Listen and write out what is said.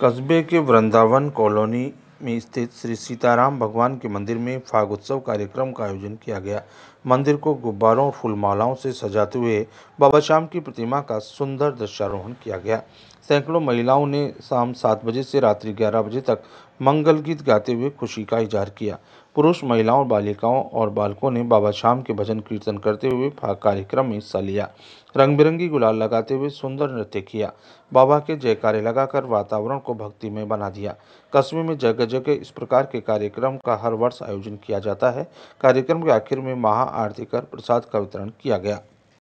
कस्बे के वृंदावन कॉलोनी में स्थित श्री सीताराम भगवान के मंदिर में फागोत्सव कार्यक्रम का आयोजन किया गया मंदिर को गुब्बारों और फूलमालाओं से सजाते हुए बाबा श्याम की प्रतिमा का सुंदर दृश्यारोहण किया गया सैकड़ों महिलाओं ने शाम सात बजे से रात्रि ग्यारह बजे तक मंगल गीत गाते हुए खुशी का इजहार किया पुरुष महिलाओं बालिकाओं और बालकों ने बाबा श्याम के भजन कीर्तन करते हुए कार्यक्रम में हिस्सा लिया रंग बिरंगी गुलाल लगाते हुए सुंदर नृत्य किया बाबा के जयकारे लगाकर वातावरण को भक्ति में बना दिया कस्बे में जगह जगह इस प्रकार के कार्यक्रम का हर वर्ष आयोजन किया जाता है कार्यक्रम के आखिर में महाआरती कर प्रसाद का वितरण किया गया